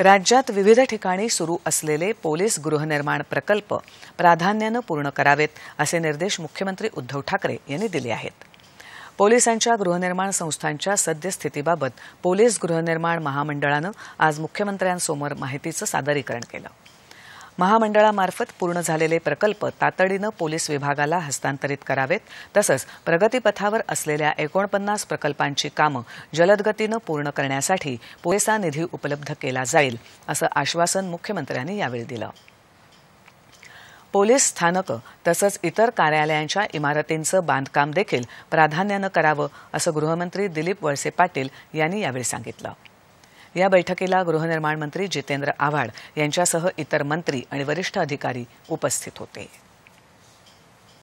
राज्यात विविध ठिकाणी सुरू असलेले पोलीस गृहनिर्माण प्रकल्प प्राधान्यानं पूर्ण करावेत असे निर्देश मुख्यमंत्री उद्धव ठाकरे यांनी दिले आहेत पोलिसांच्या गृहनिर्माण संस्थांच्या सद्यस्थितीबाबत पोलीस गृहनिर्माण महामंडळानं आज मुख्यमंत्र्यांसमोर माहितीचं सादरीकरण केलं महामंडळामार्फत पूर्ण झालेले प्रकल्प तातडीनं पोलीस विभागाला हस्तांतरित करावेत तसंच प्रगतीपथावर असलेल्या एकोणपन्नास प्रकल्पांची कामं जलदगतीनं पूर्ण करण्यासाठी पुरेसा निधी उपलब्ध केला जाईल असं आश्वासन मुख्यमंत्र्यांनी यावेळी दिलं पोलीस स्थानकं तसंच इतर कार्यालयांच्या इमारतींचं बांधकाम देखील प्राधान्यानं करावं असं गृहमंत्री दिलीप वळसे पाटील यांनी यावेळी सांगितलं या बैठकीला गृहनिर्माण मंत्री जितेंद्र आव्हाड यांच्यासह इतर मंत्री आणि वरिष्ठ अधिकारी उपस्थित होते